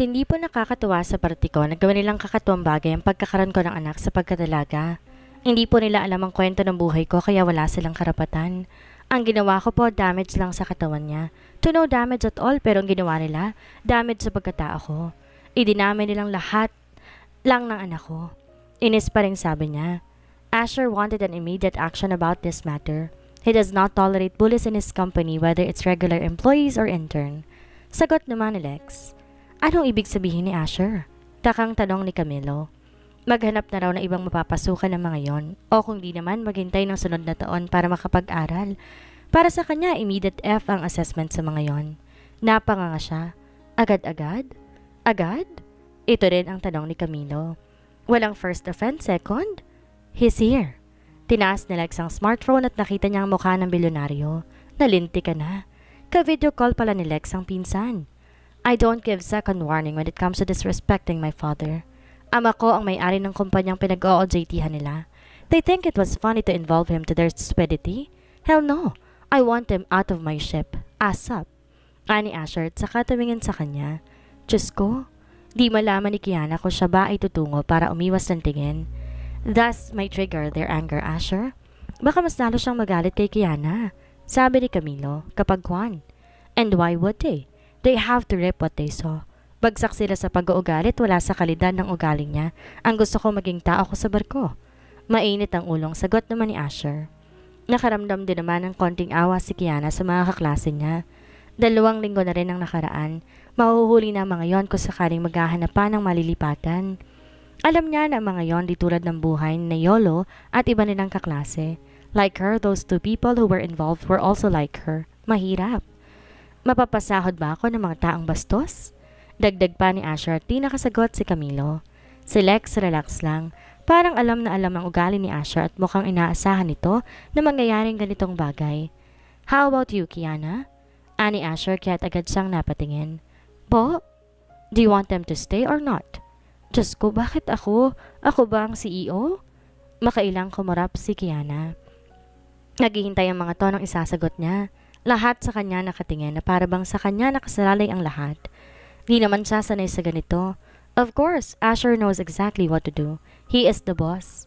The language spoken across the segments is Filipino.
hindi po nakakatuwa sa parte ko na gawin nilang kakatuwang bagay ang pagkakaroon ko ng anak sa pagkatalaga. Hindi po nila alam ang kwento ng buhay ko kaya wala silang karapatan. Ang ginawa ko po, damage lang sa katawan niya. To no damage at all pero ang ginawa nila, damage sa pagkatao ko. Idinami nilang lahat lang ng anak ko. Inis pa rin sabi niya. Asher wanted an immediate action about this matter. He does not tolerate bullies in his company whether it's regular employees or intern. Sagot naman ni Lex. Anong ibig sabihin ni Asher? Takang tanong ni Camilo. Maghanap na raw na ibang mapapasukan ng mga yon o kung di naman maghintay ng sunod na taon para makapag-aral. Para sa kanya, immediate F ang assessment sa mga yon. Napanganga siya. Agad-agad? Agad? Ito rin ang tanong ni Camilo. Walang first offense, second? He's here. Tinaas ni Lex ang smartphone at nakita niya ang mukha ng bilyonaryo. Nalinti ka na. Ka-video call pala ni Lex ang pinsan. I don't give second warning when it comes to disrespecting my father. Ama ko ang may-ari ng kumpanyang pinag-OJThan nila. They think it was funny to involve him to their stupidity. Hell no. I want him out of my ship. ASAP. Ani Asher at saka tumingin sa kanya. Diyos ko, di malaman ni Kiana kung siya ba ay tutungo para umiwas ng tingin. Thus may trigger their anger, Asher. Baka mas lalo siyang magalit kay Kiana. Sabi ni Camilo, kapag Juan. And why would they? They have to rip what they saw. Bagsak sila sa pag-uugalit wala sa kalidad ng ugaling niya. Ang gusto ko maging tao ko sa barko. Mainit ang ulong sagot naman ni Asher. Nakaramdam din naman ng konting awa si Kiana sa mga kaklase niya. Dalawang linggo na rin ang nakaraan. Mahuhuli na mga yon kung sakaling maghahanap pa ng malilipatan. Alam niya na mga yon di tulad ng buhay na Yolo at iba nilang kaklase. Like her, those two people who were involved were also like her. Mahirap. Mapapasahod ba ako ng mga taong bastos? Dagdag pa ni Asher at nakasagot si Camilo. Si Lex relax lang. Parang alam na alam ang ugali ni Asher at mukhang inaasahan nito na mangyayaring ganitong bagay. How about you, Kiana? Ani Asher kaya't agad siyang napatingin. Po? Do you want them to stay or not? Diyos ko, bakit ako? Ako ba ang CEO? Makailang kumurap si Kiana. Naghihintay ang mga to ng isasagot niya. Lahat sa kanya nakatingin na para bang sa kanya nakasalalay ang lahat. Di naman siya sanay sa ganito. Of course, Asher knows exactly what to do. He is the boss.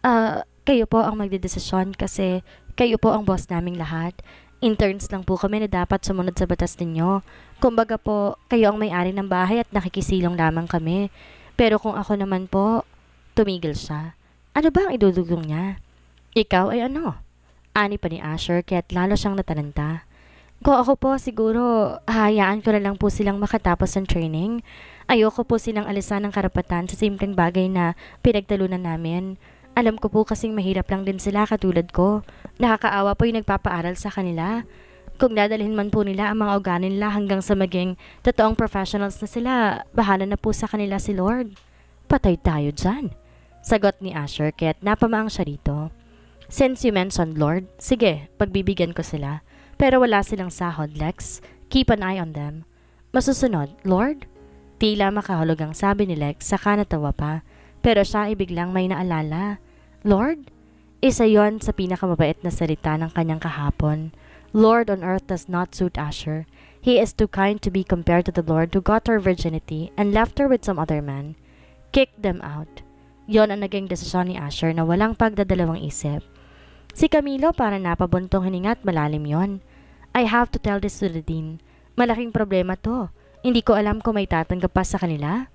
Uh, kayo po ang magdedesisyon kasi kayo po ang boss naming lahat. Interns lang po kami na dapat sumunod sa batas ninyo. Kumbaga po, kayo ang may-ari ng bahay at nakikisilong lamang kami. Pero kung ako naman po, tumigil siya. Ano ba ang idudugtong niya? Ikaw ay ano? Ani pa ni Asher kaya't lalo siyang natananta. Ko ako po siguro, hayaan ko na lang po silang makatapos ng training. Ayoko po silang alisan ng karapatan sa simpleng bagay na pinagtalunan namin. Alam ko po kasing mahirap lang din sila katulad ko. Nakakaawa po yung nagpapaaral sa kanila. Kung dadalhin man po nila ang mga organo nila hanggang sa maging totoong professionals na sila, bahala na po sa kanila si Lord. Patay tayo dyan. Sagot ni Asher kaya't napamaang siya rito. Since you mentioned Lord, sige, pagbibigyan ko sila. Pero wala silang sahod, Lex. Keep an eye on them. Masusunod, Lord? Tila makahulugang sabi ni Lex, saka natawa pa. Pero siya ay biglang may naalala. Lord? Isa yon sa pinakamabait na salita ng kanyang kahapon. Lord on earth does not suit Asher. He is too kind to be compared to the Lord who got her virginity and left her with some other man. Kick them out. Yon ang naging desisyon ni Asher na walang pagdadalawang isip. Si Camilo para napabuntong hininga at malalim yon. I have to tell this to the dean. Malaking problema to. Hindi ko alam kung may tatanggap pa sa kanila.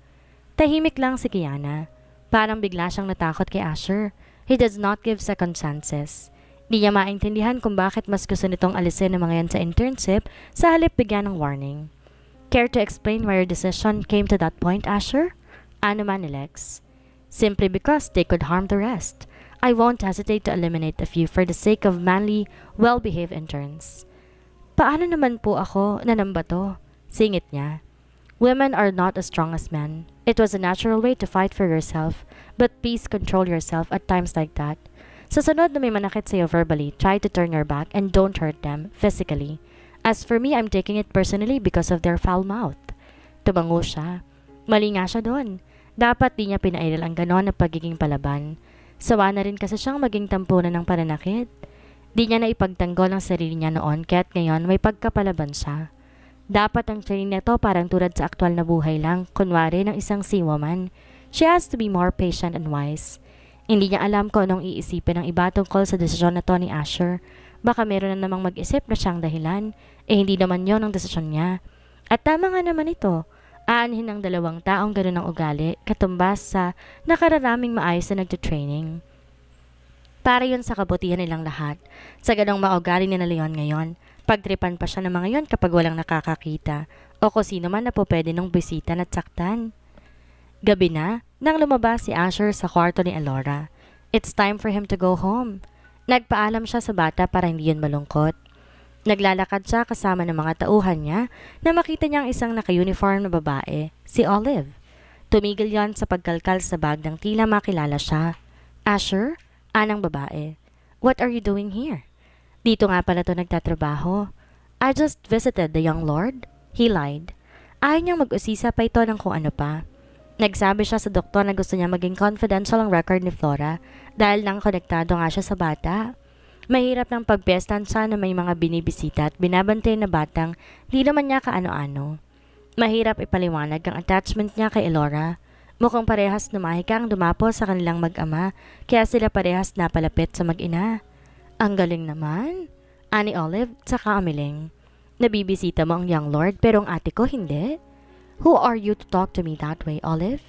Tahimik lang si Kiana. Parang bigla siyang natakot kay Asher. He does not give second chances. Hindi niya maintindihan kung bakit mas gusto nitong alisin ng mga yan sa internship sa halip bigyan ng warning. Care to explain why your decision came to that point, Asher? Ano man, Alex? Simply because they could harm the rest. I won't hesitate to eliminate a few for the sake of manly, well-behaved interns. Paano naman po ako nanambato? Singit niya. Women are not as strong as men. It was a natural way to fight for yourself, but please control yourself at times like that. Sa sunod na may manakit sa'yo verbally, try to turn your back and don't hurt them physically. As for me, I'm taking it personally because of their foul mouth. Tumango siya. Mali nga siya doon. Dapat di niya pinaidol ang ganon na pagiging palaban. Sawa na rin kasi siyang maging tampunan ng pananakit. Di niya na ipagtanggol ang sarili niya noon kaya't ngayon may pagkapalaban siya. Dapat ang training na to parang tulad sa aktwal na buhay lang, kunwari ng isang siwaman. She has to be more patient and wise. Hindi niya alam kung anong iisipin ng iba tungkol sa desisyon na Tony Asher. Baka meron na namang mag-isip na siyang dahilan, eh hindi naman yon ang desisyon niya. At tama nga naman ito, anhin ng dalawang taong ganun ang ugali, katumbas sa nakararaming maayos na nagtutraining. Para yun sa kabutihan nilang lahat. Sa ganong maugali ni na Leon ngayon, pagtripan pa siya ng mga yon kapag walang nakakakita o kung sino man na po pwede nung bisita at saktan. Gabi na, nang lumabas si Asher sa kwarto ni Alora. It's time for him to go home. Nagpaalam siya sa bata para hindi yun malungkot. Naglalakad siya kasama ng mga tauhan niya na makita niyang isang naka-uniform na babae, si Olive. Tumigil yon sa pagkalkal sa bag ng tila makilala siya. Asher? Anang babae. What are you doing here? Dito nga pala to nagtatrabaho. I just visited the young lord. He lied. Ayaw niyang mag-usisa pa ito ng kung ano pa. Nagsabi siya sa doktor na gusto niya maging confidential ang record ni Flora dahil nang konektado nga siya sa bata. Mahirap ng pagpiestan sana may mga binibisita at binabantay na batang di naman niya kaano-ano. Mahirap ipaliwanag ang attachment niya kay Elora. Mukhang parehas lumahikang dumapo sa kanilang mag-ama kaya sila parehas napalapit sa mag-ina. Ang galing naman, ani Olive sa kaamiling. Nabibisita mo ang young lord pero ang ate ko hindi. Who are you to talk to me that way, Olive?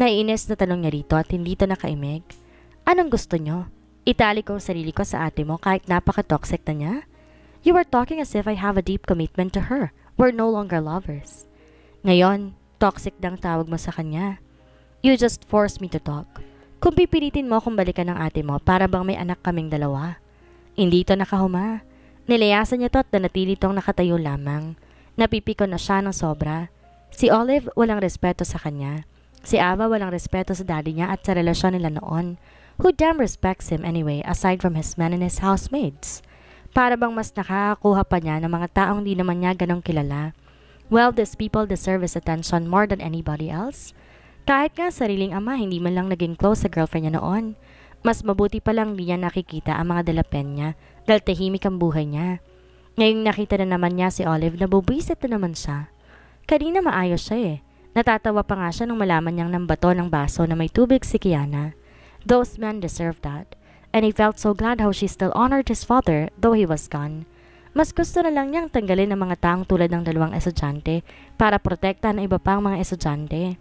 Naiinis na tanong niya rito at hindi to nakaimig. Anong gusto niyo? Itali ko ang sarili ko sa ate mo kahit napaka-toxic na niya. You are talking as if I have a deep commitment to her. We're no longer lovers. Ngayon, toxic dang tawag mo sa kanya. You just forced me to talk. Kung pipilitin mo akong balikan ng ate mo para bang may anak kaming dalawa. Hindi to nakahuma. Nilayasan niya to at nanatili tong nakatayo lamang. Napipikon na siya ng sobra. Si Olive walang respeto sa kanya. Si Ava walang respeto sa daddy niya at sa relasyon nila noon. Who damn respects him anyway aside from his men and his housemaids? Para bang mas nakakakuha pa niya ng mga taong di naman niya ganong kilala? Well, these people deserve his attention more than anybody else. Kahit nga sariling ama, hindi man lang naging close sa girlfriend niya noon. Mas mabuti pa lang di niya nakikita ang mga dalapen niya dahil tahimik ang buhay niya. Ngayong nakita na naman niya si Olive, nabubwisit na naman siya. Kanina maayos siya eh. Natatawa pa nga siya nung malaman niyang nambato ng baso na may tubig si Kiana. Those men deserved that. And he felt so glad how she still honored his father though he was gone. Mas gusto na lang niyang tanggalin ang mga taong tulad ng dalawang estudyante para protektahan ang iba pang mga estudyante.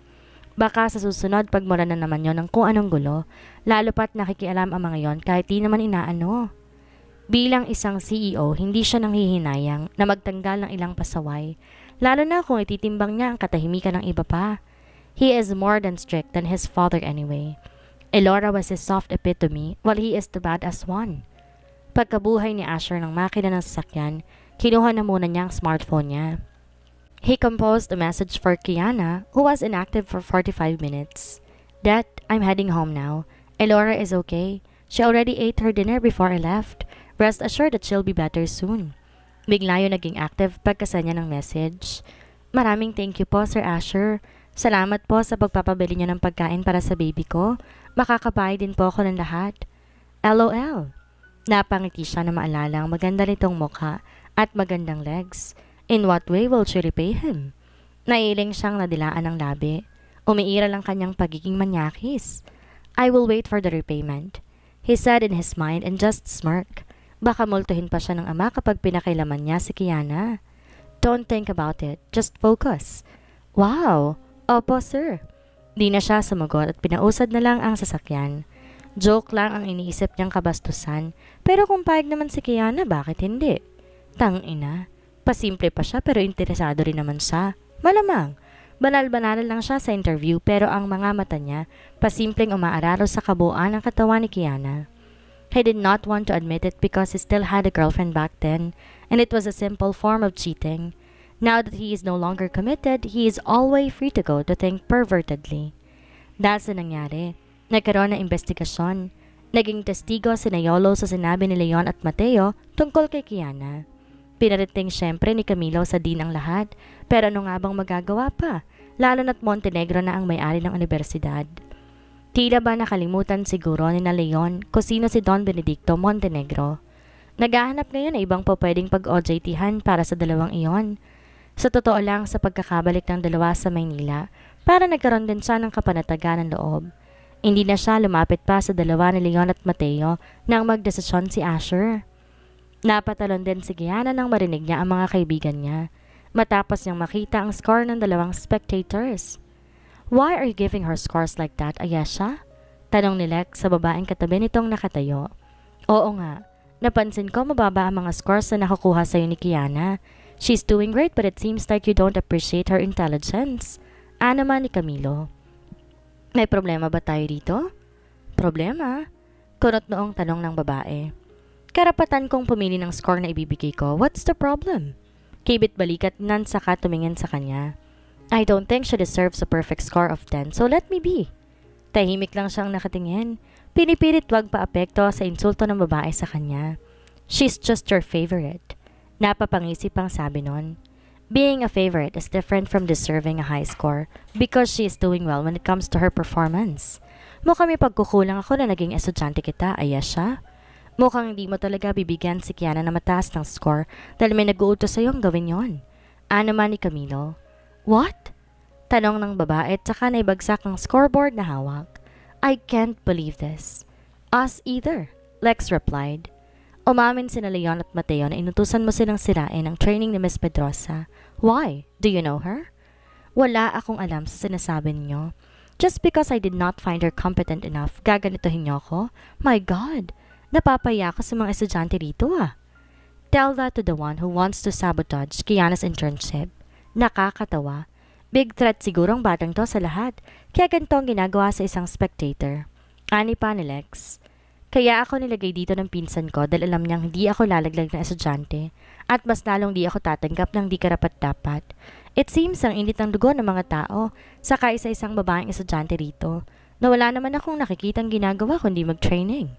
Baka sa susunod pagmula na naman yon ng kung anong gulo, lalo pat nakikialam ang mga yon kahit di naman inaano. Bilang isang CEO, hindi siya nanghihinayang na magtanggal ng ilang pasaway, lalo na kung ititimbang niya ang katahimikan ng iba pa. He is more than strict than his father anyway. Elora was his soft epitome while he is the badass one. Pagkabuhay ni Asher ng makina ng sasakyan, kinuha na muna niya ang smartphone niya. He composed a message for Kiana who was inactive for 45 minutes. That, I'm heading home now. Elora is okay. She already ate her dinner before I left. Rest assured that she'll be better soon. Bigla yung naging active pagkasanya ng message. Maraming thank you po, Sir Asher. Salamat po sa pagpapabili niyo ng pagkain para sa baby ko. Makakabahay din po ako ng lahat. LOL. Napangiti siya na maalala ang maganda nitong mukha at magandang legs. In what way will she repay him? Nailing siyang nadilaan ng labi. Umiira lang kanyang pagiging manyakis. I will wait for the repayment. He said in his mind and just smirk. Baka multuhin pa siya ng ama kapag pinakailaman niya si Kiana. Don't think about it. Just focus. Wow! Opo, sir. Di na siya sumagot at pinausad na lang ang sasakyan. Joke lang ang iniisip niyang kabastusan, pero kung payag naman si Kiana, bakit hindi? Tang ina, pasimple pa siya pero interesado rin naman siya. Malamang, banal banal lang siya sa interview pero ang mga mata niya, pasimpleng umaararo sa kabuuan ng katawan ni Kiana. He did not want to admit it because he still had a girlfriend back then, and it was a simple form of cheating. Now that he is no longer committed, he is always free to go to think pervertedly. Dahil sa nangyari, nagkaroon ng investigasyon. Naging testigo si Nayolo sa sinabi ni Leon at Mateo tungkol kay Kiana. Pinariting siyempre ni Camilo sa din ang lahat, pero ano nga bang magagawa pa, lalo na't Montenegro na ang may-ari ng universidad. Tila ba nakalimutan siguro ni na Leon kung sino si Don Benedicto Montenegro. Naghahanap ngayon ng ibang pa pwedeng pag ojt para sa dalawang iyon, sa totoo lang, sa pagkakabalik ng dalawa sa Maynila, para nagkaroon din siya ng kapanatagan ng loob. Hindi na siya lumapit pa sa dalawa ni Leon at Mateo nang magdesisyon si Asher. Napatalon din si Giana nang marinig niya ang mga kaibigan niya matapos niyang makita ang score ng dalawang spectators. Why are you giving her scores like that, Ayesha? Tanong ni Lex sa babaeng katabi nitong nakatayo. Oo nga, napansin ko mababa ang mga scores na nakukuha sa'yo ni Kiana She's doing great but it seems like you don't appreciate her intelligence. Ano man ni Camilo. May problema ba tayo dito? Problema? Kunot noong tanong ng babae. Karapatan kong pumili ng score na ibibigay ko. What's the problem? Kibit balikat nan saka tumingin sa kanya. I don't think she deserves a perfect score of 10 so let me be. Tahimik lang siyang nakatingin. Pinipilit wag paapekto sa insulto ng babae sa kanya. She's just your favorite. Napapangisi pang sabi nun. Being a favorite is different from deserving a high score because she is doing well when it comes to her performance. Mukhang may pagkukulang ako na naging estudyante kita, ayas siya. Mukhang hindi mo talaga bibigyan si Kiana na mataas ng score dahil may nag-uutos sa'yo ang gawin yon. Ano man ni Camilo. What? Tanong ng babae at saka naibagsak ang scoreboard na hawak. I can't believe this. Us either, Lex replied. Umamin sina Leon at Mateo na inutusan mo silang sirain ang training ni Miss Pedrosa. Why? Do you know her? Wala akong alam sa sinasabi niyo. Just because I did not find her competent enough, gaganitohin niyo ako? My God! Napapaya ka sa mga estudyante rito ah. Tell that to the one who wants to sabotage Kiana's internship. Nakakatawa. Big threat sigurong batang to sa lahat, kaya ganito ang ginagawa sa isang spectator. Ani pa ni Lex. Kaya ako nilagay dito ng pinsan ko dahil alam niyang hindi ako lalaglag na estudyante at mas lalong di ako tatanggap ng di karapat-dapat. It seems ang init ng dugo ng mga tao sa kaisa-isang babaeng estudyante rito na wala naman akong nakikitang ginagawa kundi mag-training.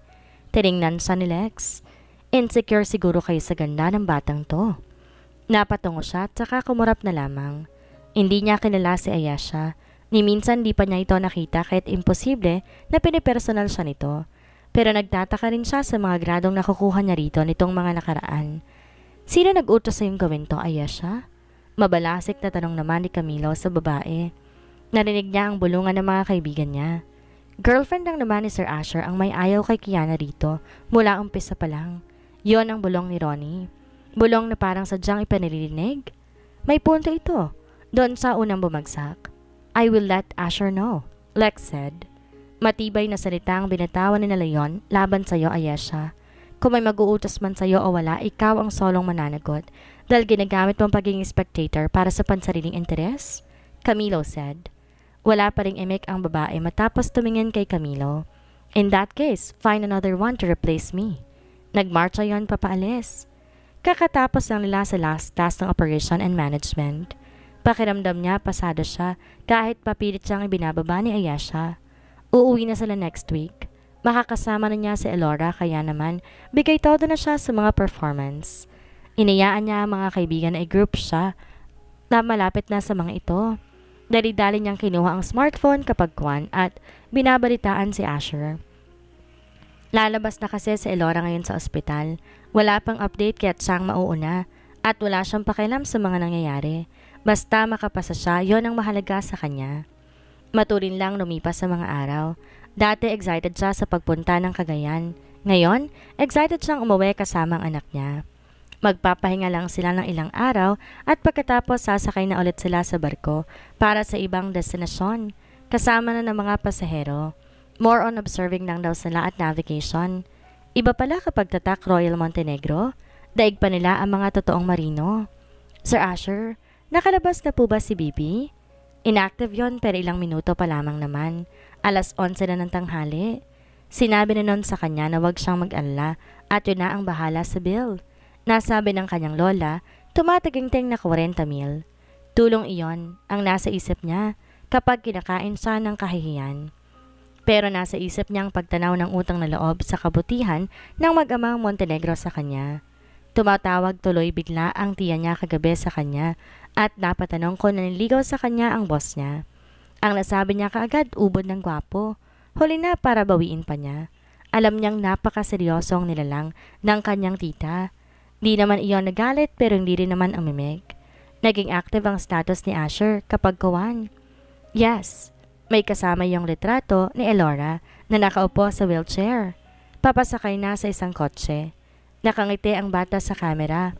Tinignan siya ni Lex. Insecure siguro kayo sa ganda ng batang to. Napatungo siya at saka kumurap na lamang. Hindi niya kilala si Ayasha. Ni minsan di pa niya ito nakita kahit imposible na pinipersonal siya nito. Pero nagtataka rin siya sa mga gradong nakukuha niya rito nitong mga nakaraan. Sino nag-utos sa yung gawin to, Ayesha? Mabalasik na tanong naman ni Camilo sa babae. Narinig niya ang bulungan ng mga kaibigan niya. Girlfriend lang naman ni Sir Asher ang may ayaw kay Kiana rito mula umpisa pa lang. Yon ang bulong ni Ronnie. Bulong na parang sadyang ipanilinig. May punto ito. Doon sa unang bumagsak. I will let Asher know, Lex said. Matibay na salita ang binatawan ni na laban sa iyo, Ayesha. Kung may mag-uutos man sa iyo o wala, ikaw ang solong mananagot dahil ginagamit mo ang pagiging spectator para sa pansariling interes? Camilo said. Wala pa ring emek ang babae matapos tumingin kay Camilo. In that case, find another one to replace me. Nagmarcha yon papaalis. Kakatapos lang nila sa last class ng Operation and Management. Pakiramdam niya pasado siya kahit papilit siyang ibinababa ni Ayesha. Uuwi na sila next week. Makakasama na niya si Elora kaya naman bigay todo na siya sa mga performance. Inayaan niya ang mga kaibigan na i-group siya na malapit na sa mga ito. Dali-dali niyang kinuha ang smartphone kapag kwan at binabalitaan si Asher. Lalabas na kasi si Elora ngayon sa ospital. Wala pang update kaya siyang mauuna at wala siyang pakialam sa mga nangyayari. Basta makapasa siya, yon ang mahalaga sa kanya. Matulin lang lumipas sa mga araw. Dati excited siya sa pagpunta ng Cagayan. Ngayon, excited siyang umuwi kasama ang anak niya. Magpapahinga lang sila ng ilang araw at pagkatapos sasakay na ulit sila sa barko para sa ibang destinasyon, kasama na ng mga pasahero. More on observing lang daw sila at navigation. Iba pala kapag tatak Royal Montenegro, daig pa nila ang mga totoong marino. Sir Asher, nakalabas na po ba si Bibi? Inactive yon pero ilang minuto pa lamang naman. Alas 11 na ng tanghali. Sinabi na nun sa kanya na wag siyang mag-alala at yun na ang bahala sa bill. Nasabi ng kanyang lola, tumatagingting na 40 mil. Tulong iyon ang nasa isip niya kapag kinakain siya ng kahihiyan. Pero nasa isip niya ang pagtanaw ng utang na loob sa kabutihan ng mag-amang Montenegro sa kanya. Tumatawag tuloy bigla ang tiya niya kagabi sa kanya at dapat tanong ko na niligaw sa kanya ang boss niya. Ang nasabi niya kaagad ubod ng gwapo. Huli na para bawiin pa niya. Alam niyang napakaseryoso napakaseryosong nilalang ng kanyang tita. Di naman iyon nagalit pero hindi rin naman ang umimik. Naging active ang status ni Asher kapag kawan. Yes, may kasama yung litrato ni Elora na nakaupo sa wheelchair. Papasakay na sa isang kotse. Nakangiti ang bata sa camera.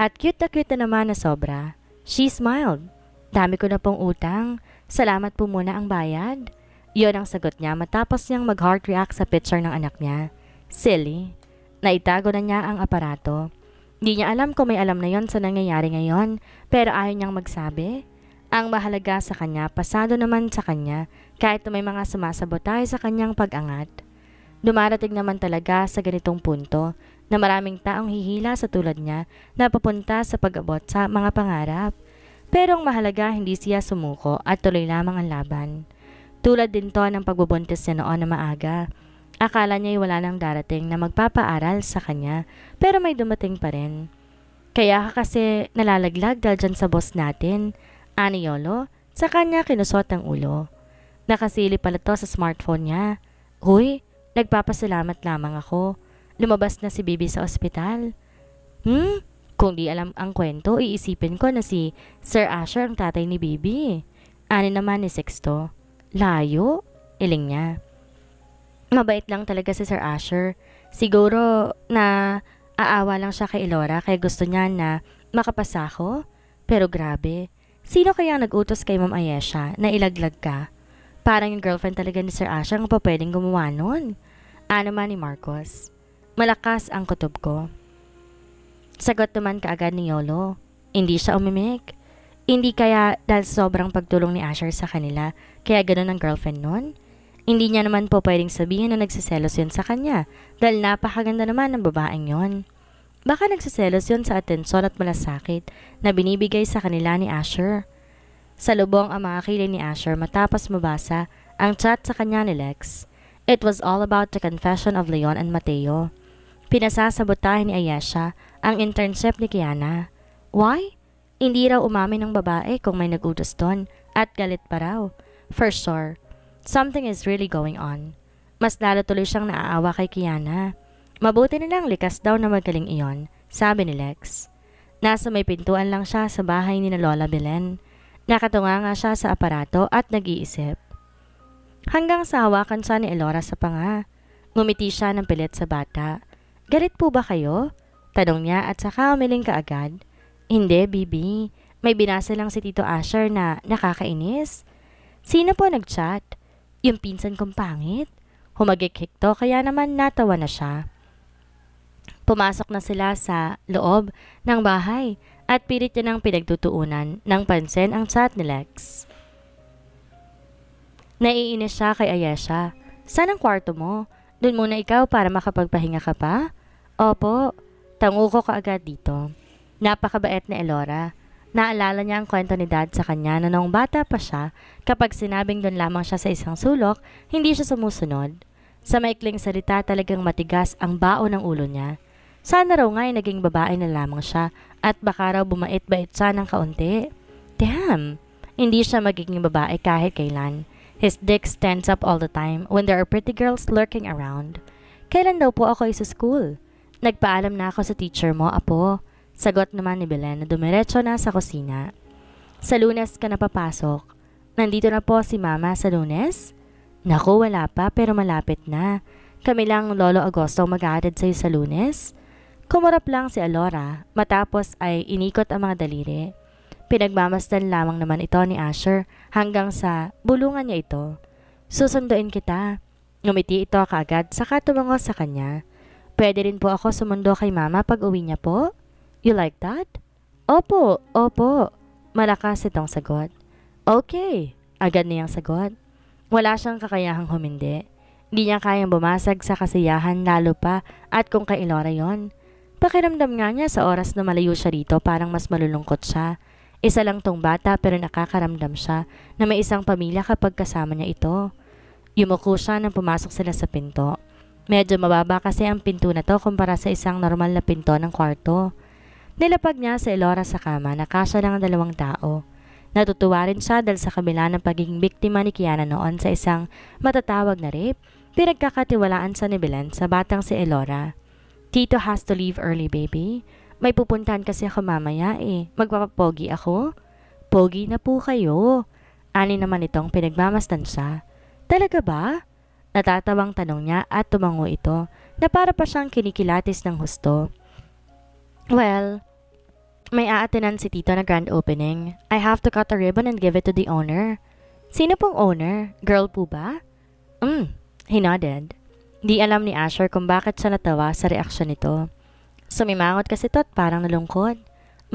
At cute na cute na naman na sobra. She smiled. Dami ko na pong utang. Salamat po muna ang bayad. Yon ang sagot niya matapos niyang mag-heart react sa picture ng anak niya. Silly. Naitago na niya ang aparato. Hindi niya alam kung may alam na yon sa nangyayari ngayon, pero ayaw niyang magsabi. Ang mahalaga sa kanya, pasado naman sa kanya, kahit may mga sumasabotay sa kanyang pag-angat. Dumarating naman talaga sa ganitong punto na maraming taong hihila sa tulad niya na papunta sa pag-abot sa mga pangarap. Pero ang mahalaga hindi siya sumuko at tuloy lamang ang laban. Tulad din to ng pagbubuntis niya noon na maaga. Akala niya wala nang darating na magpapaaral sa kanya pero may dumating pa rin. Kaya ka kasi nalalaglag dahil sa boss natin, Aniolo, sa kanya kinusot ang ulo. Nakasili pala to sa smartphone niya. Huy, nagpapasalamat lamang ako lumabas na si Bibi sa ospital. Hmm? Kung di alam ang kwento, iisipin ko na si Sir Asher ang tatay ni Bibi. Ani naman ni Sexto. Layo? Iling niya. Mabait lang talaga si Sir Asher. Siguro na aawa lang siya kay Elora kaya gusto niya na makapasa ko. Pero grabe, sino kaya nag-utos kay Ma'am Ayesha na ilaglag ka? Parang yung girlfriend talaga ni Sir Asher ang pa pwedeng gumawa nun. Ano man ni Marcos. Malakas ang kutob ko. Sagot naman kaagad ni Yolo. Hindi siya umimik. Hindi kaya dahil sobrang pagtulong ni Asher sa kanila, kaya ganun ang girlfriend nun? Hindi niya naman po pwedeng sabihin na nagsiselos yun sa kanya dahil napakaganda naman ng babaeng yon. Baka nagsiselos yun sa atensyon at malasakit na binibigay sa kanila ni Asher. Sa lubong ang mga kilay ni Asher matapos mabasa ang chat sa kanya ni Lex. It was all about the confession of Leon and Mateo. Pinasasabotahin ni Ayesha ang internship ni Kiana. Why? Hindi raw umamin ng babae kung may nagutos doon at galit pa raw. For sure, something is really going on. Mas lalo tuloy siyang naaawa kay Kiana. Mabuti nilang likas daw na magaling iyon, sabi ni Lex. Nasa may pintuan lang siya sa bahay ni na Lola Belen. Nakatunga nga siya sa aparato at nag-iisip. Hanggang sa hawakan siya ni Elora sa panga. Ngumiti siya ng pilit sa bata. Galit po ba kayo? Tanong niya at saka umiling kaagad. Hindi, Bibi. May binasa lang si Tito Asher na nakakainis. Sino po nag-chat? Yung pinsan kong pangit? Humagik to kaya naman natawa na siya. Pumasok na sila sa loob ng bahay at pilit niya ng pinagtutuunan ng pansin ang chat ni Lex. Naiinis siya kay Ayesha. Saan ang kwarto mo? Doon muna ikaw para makapagpahinga ka pa? Opo, tango ko kaagad dito. Napakabait ni Elora. Naalala niya ang kwento ni Dad sa kanya na noong bata pa siya, kapag sinabing doon lamang siya sa isang sulok, hindi siya sumusunod. Sa maikling salita talagang matigas ang baon ng ulo niya. Sana raw nga ay naging babae na lamang siya at baka raw bumait-bait siya ng kaunti. Damn! Hindi siya magiging babae kahit kailan. His dick stands up all the time when there are pretty girls lurking around. Kailan daw po ako sa school? Nagpaalam na ako sa teacher mo, apo. Sagot naman ni Belen na dumiretso na sa kusina. Sa lunes ka na papasok. Nandito na po si mama sa lunes? Naku, wala pa pero malapit na. Kami lang Lolo Agosto mag-aatid sa'yo sa lunes. Kumurap lang si Alora matapos ay inikot ang mga daliri. Pinagmamasdan lamang naman ito ni Asher hanggang sa bulungan niya ito. Susunduin kita. Ngumiti ito kaagad saka tumango sa kanya. Pwede rin po ako sumundo kay mama pag uwi niya po? You like that? Opo, opo. Malakas itong sagot. Okay, agad niyang sagot. Wala siyang kakayahang humindi. Hindi niya kayang bumasag sa kasiyahan lalo pa at kung kay yon. Pakiramdam nga niya sa oras na malayo siya rito parang mas malulungkot siya. Isa lang tong bata pero nakakaramdam siya na may isang pamilya kapag kasama niya ito. Yumuko siya nang pumasok sila sa pinto. Medyo mababa kasi ang pinto na to kumpara sa isang normal na pinto ng kwarto. Nilapag niya sa Elora sa kama na kasya lang ang dalawang tao. Natutuwa rin siya dahil sa kabila ng pagiging biktima ni Kiana noon sa isang matatawag na rape, pinagkakatiwalaan sa ni sa batang si Elora. Tito has to leave early baby. May pupuntahan kasi ako mamaya eh. Magpapapogi ako? Pogi na po kayo. Ani naman itong pinagmamastan siya. Talaga ba? Natatawang tanong niya at tumango ito na para pa siyang kinikilatis ng husto. Well, may aatinan si Tito na grand opening. I have to cut a ribbon and give it to the owner. Sino pong owner? Girl po ba? Hmm, he nodded. Di alam ni Asher kung bakit siya natawa sa reaksyon nito. Sumimangot kasi to at parang nalungkod.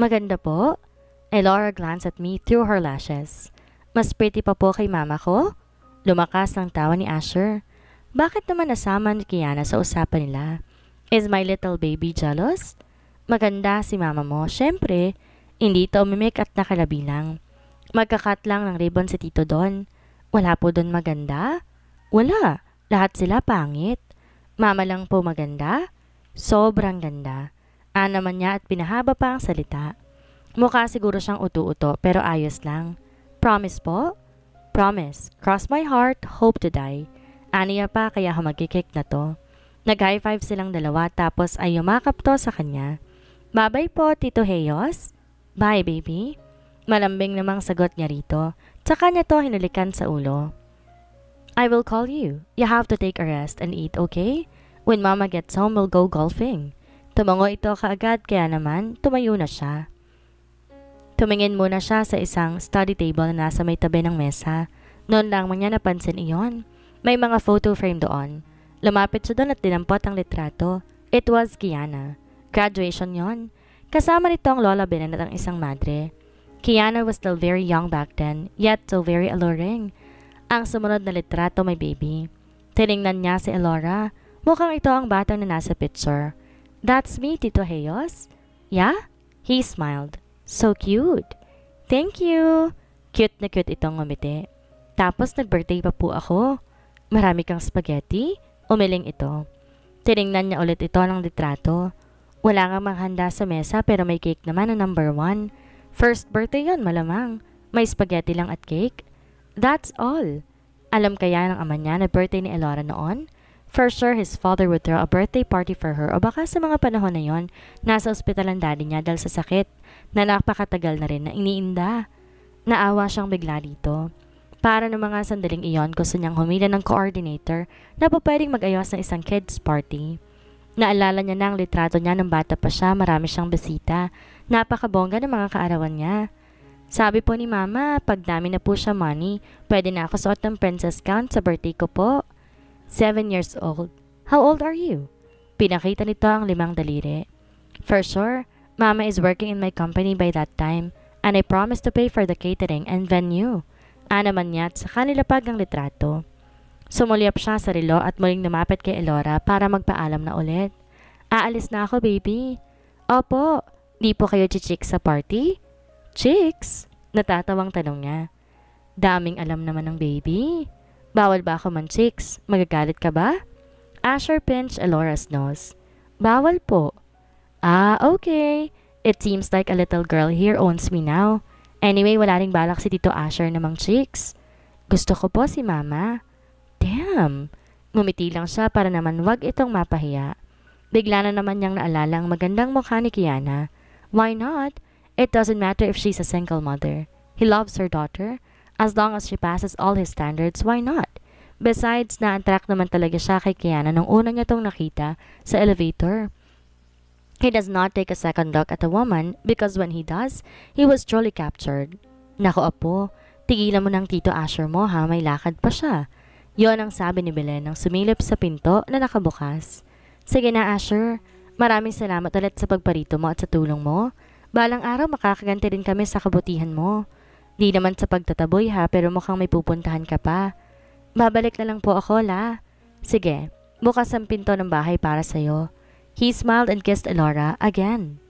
Maganda po? I eh, Laura glanced at me through her lashes. Mas pretty pa po kay mama ko? Lumakas ang tawa ni Asher. Bakit naman nasama ni Kiana sa usapan nila? Is my little baby jealous? Maganda si mama mo. Siyempre, hindi ito umimik at nakalabilang. Magkakat lang ng ribbon si Tito Don. Wala po doon maganda? Wala. Lahat sila pangit. Mama lang po maganda? Sobrang ganda. naman niya at pinahaba pa ang salita. Mukha siguro siyang utu-uto pero ayos lang. Promise po? Promise. Cross my heart, hope to die. Aniya pa kaya ako magkikik na to. Nag-high five silang dalawa tapos ay yumakap to sa kanya. Babay po, Tito Heyos. Bye, baby. Malambing namang sagot niya rito. Tsaka niya to hinulikan sa ulo. I will call you. You have to take a rest and eat, okay? When mama gets home, we'll go golfing. Tumango ito kaagad kaya naman tumayo na siya. Tumingin muna siya sa isang study table na nasa may tabi ng mesa. Noon lang man niya napansin iyon. May mga photo frame doon. Lumapit siya doon at dinampot ang litrato. It was Kiana. Graduation yon. Kasama nito ang Lola Belen at ang isang madre. Kiana was still very young back then, yet so very alluring. Ang sumunod na litrato may baby. Tiningnan niya si Elora. Mukhang ito ang bata na nasa picture. That's me, Tito Heyos. Yeah? He smiled. So cute. Thank you. Cute na cute itong umiti. Tapos nag-birthday pa po ako. Marami kang spaghetti? Umiling ito. Tiningnan niya ulit ito ng litrato. Wala kang manghanda sa mesa pero may cake naman na number one. First birthday yon malamang. May spaghetti lang at cake. That's all. Alam kaya ng ama niya na birthday ni Elora noon? For sure, his father would throw a birthday party for her o baka sa mga panahon na yon, nasa ospital ang daddy niya dahil sa sakit na napakatagal na rin na iniinda. Naawa siyang bigla dito. Para ng mga sandaling iyon, gusto niyang humila ng coordinator na pa pwedeng mag-ayos ng isang kids party. Naalala niya na ang litrato niya ng bata pa siya, marami siyang bisita. Napakabongga ng mga kaarawan niya. Sabi po ni Mama, pag dami na po siya money, pwede na ako suot ng princess gown sa birthday ko po. Seven years old. How old are you? Pinakita nito ang limang daliri. For sure, Mama is working in my company by that time, and I promise to pay for the catering and venue anamanyat sa kanila ang litrato. Sumulyap siya sa relo at muling lumapit kay Elora para magpaalam na ulit. Aalis na ako, baby. Opo, di po kayo chichik sa party? Chicks? Natatawang tanong niya. Daming alam naman ng baby. Bawal ba ako man chicks? Magagalit ka ba? Asher pinched Elora's nose. Bawal po. Ah, okay. It seems like a little girl here owns me now. Anyway, wala ring balak si Tito Asher namang chicks. Gusto ko po si Mama. Damn! Ngumiti lang siya para naman wag itong mapahiya. Bigla na naman niyang naalala ang magandang mukha ni Kiana. Why not? It doesn't matter if she's a single mother. He loves her daughter. As long as she passes all his standards, why not? Besides, na-attract naman talaga siya kay Kiana nung una niya tong nakita sa elevator. He does not take a second look at a woman because when he does, he was truly captured. Nako apo, tigilan mo ng Tito Asher mo ha, may lakad pa siya. Yon ang sabi ni Belen nang sumilip sa pinto na nakabukas. Sige na Asher, maraming salamat ulit sa pagparito mo at sa tulong mo. Balang araw makakaganti din kami sa kabutihan mo. Di naman sa pagtataboy ha pero mukhang may pupuntahan ka pa. Babalik na lang po ako la. Sige, bukas ang pinto ng bahay para sa'yo. He smiled and kissed Elora again.